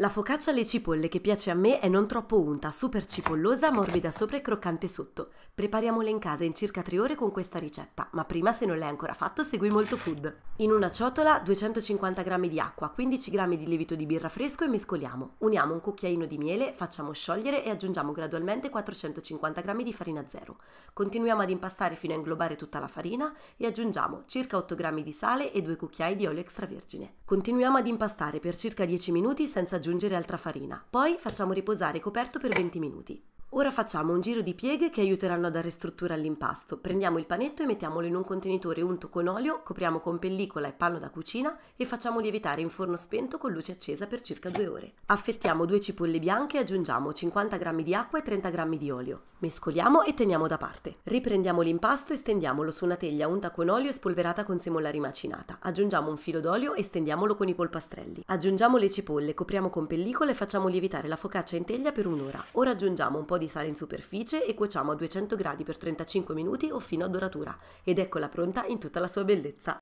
La focaccia alle cipolle che piace a me è non troppo unta, super cipollosa, morbida sopra e croccante sotto. Prepariamola in casa in circa 3 ore con questa ricetta, ma prima se non l'hai ancora fatto segui molto food. In una ciotola 250 g di acqua, 15 g di lievito di birra fresco e mescoliamo. Uniamo un cucchiaino di miele, facciamo sciogliere e aggiungiamo gradualmente 450 g di farina zero. Continuiamo ad impastare fino a inglobare tutta la farina e aggiungiamo circa 8 g di sale e 2 cucchiai di olio extravergine. Continuiamo ad impastare per circa 10 minuti senza aggiungere aggiungere altra farina. Poi facciamo riposare coperto per 20 minuti. Ora facciamo un giro di pieghe che aiuteranno a dare struttura all'impasto. Prendiamo il panetto e mettiamolo in un contenitore unto con olio, copriamo con pellicola e panno da cucina e facciamo lievitare in forno spento con luce accesa per circa due ore. Affettiamo due cipolle bianche e aggiungiamo 50 g di acqua e 30 g di olio. Mescoliamo e teniamo da parte. Riprendiamo l'impasto e stendiamolo su una teglia unta con olio e spolverata con semola rimacinata. Aggiungiamo un filo d'olio e stendiamolo con i polpastrelli. Aggiungiamo le cipolle, copriamo con pellicola e facciamo lievitare la focaccia in teglia per un'ora. Ora aggiungiamo un po' di di sale in superficie e cuociamo a 200 gradi per 35 minuti o fino a doratura ed eccola pronta in tutta la sua bellezza.